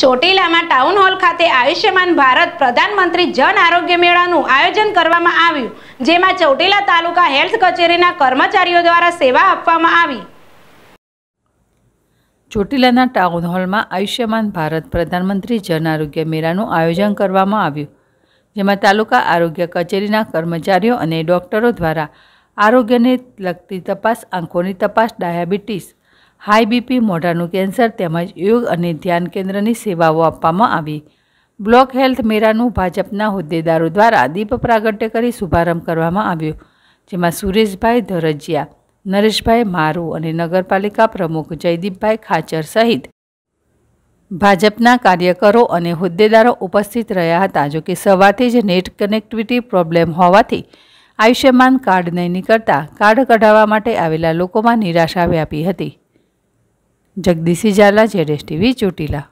ચોટીલામાં town hall ખાતે આયુષ્યમાન ભારત પ્રધાનમંત્રી જન આરોગ્ય મેળાનું આયોજન કરવામાં આવ્યું જેમાં ચોટીલા તાલુકા હેલ્થ કચેરીના કર્મચારીઓ દ્વારા સેવા આપવામાં આવી ચોટીલાના ટાઉન હોલમાં આયુષ્યમાન ભારત પ્રધાનમંત્રી જન આરોગ્ય મેળાનું આયોજન કરવામાં આવ્યું જેમાં તાલુકા આરોગ્ય કચેરીના કર્મચારીઓ અને ડોક્ટરો દ્વારા આરોગ્યને લગતી તપાસ આંખોની તપાસ ડાયાબિટીસ હાઈ બીપી મોઢાનું કેન્સર તેમજ યોગ અને ધ્યાન કેન્દ્રની સેવાઓ આપવામાં આવી બ્લોક હેલ્થ મેરાનું ભાજપના હોદ્દેદારો દ્વારા દીપ પ્રાગટ્ય કરી શુભારંભ કરવામાં આવ્યો જેમાં સુરેશભાઈ ધરજિયા નરેશભાઈ મારુ અને નગરપાલિકા પ્રમુખ જયદીપભાઈ ખાચર સહિત ભાજપના કાર્યકરો અને હોદ્દેદારો ઉપસ્થિત રહ્યા હતા જોકે સવારથી જ નેટ કનેક્ટિવિટી પ્રોબ્લેમ હોવાથી આયુષ્યમાન કાર્ડ નહીં નીકળતા કાર્ડ કઢાવવા માટે આવેલા લોકોમાં નિરાશા વ્યાપી હતી જગદીશી ઝાલા જેડેશ ટીવી ચોટીલા